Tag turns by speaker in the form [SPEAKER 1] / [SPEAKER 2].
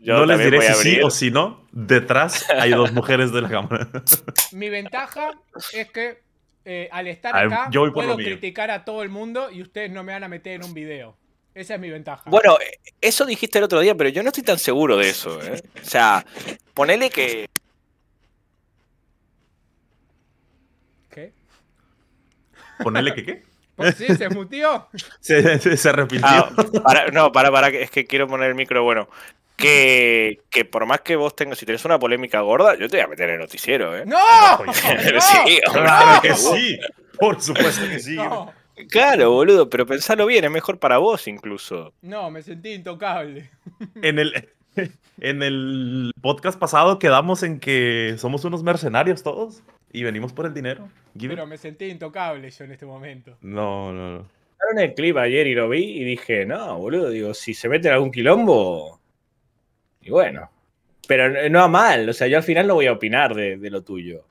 [SPEAKER 1] no les diré si sí o si no. Detrás hay dos mujeres de la cámara.
[SPEAKER 2] Mi ventaja es que eh, al estar ah, acá yo puedo criticar a todo el mundo y ustedes no me van a meter en un video. Esa es mi ventaja.
[SPEAKER 1] Bueno, eso dijiste el otro día, pero yo no estoy tan seguro de eso. ¿eh? O sea, ponele que.
[SPEAKER 2] ¿Qué? ¿Ponele que qué? Pues sí, se
[SPEAKER 1] mutió. se, se, ah, para, no, para, para, es que quiero poner el micro. Bueno, que, por más que vos tengas, si tenés una polémica gorda, yo te voy a meter en el noticiero, ¿eh? ¡No! sí, claro que sí. Por supuesto que sí. Claro, boludo, pero pensalo bien, es mejor para vos incluso.
[SPEAKER 2] No, me sentí intocable.
[SPEAKER 1] En el, en el podcast pasado quedamos en que somos unos mercenarios todos y venimos por el dinero. pero
[SPEAKER 2] me sentí intocable yo en este momento.
[SPEAKER 1] No, no, no. En el clip ayer y lo vi y dije, no, boludo, digo, si se mete en algún quilombo, bueno, pero no a mal, o sea, yo al final no voy a opinar de lo tuyo.